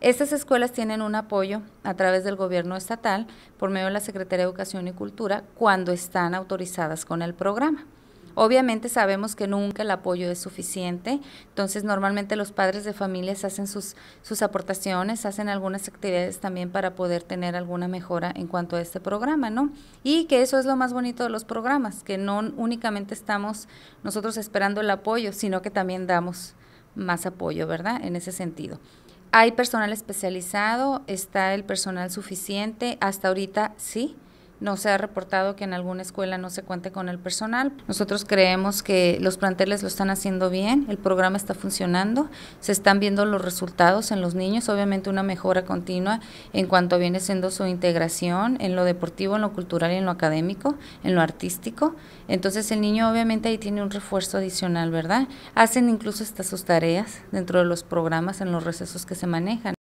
Estas escuelas tienen un apoyo a través del gobierno estatal por medio de la Secretaría de Educación y Cultura cuando están autorizadas con el programa. Obviamente sabemos que nunca el apoyo es suficiente, entonces normalmente los padres de familias hacen sus, aportaciones, hacen algunas actividades también para poder tener alguna mejora en cuanto a este programa, ¿no? Y que eso es lo más bonito de los programas, que no únicamente estamos nosotros esperando el apoyo, sino que también damos más apoyo, ¿verdad? En ese sentido. Hay personal especializado, está el personal suficiente, hasta ahorita sí, no se ha reportado que en alguna escuela no se cuente con el personal. Nosotros creemos que los planteles lo están haciendo bien, el programa está funcionando, se están viendo los resultados en los niños, obviamente una mejora continua en cuanto viene siendo su integración en lo deportivo, en lo cultural y en lo académico, en lo artístico. Entonces el niño obviamente ahí tiene un refuerzo adicional, ¿verdad? Hacen incluso hasta sus tareas dentro de los programas en los recesos que se manejan.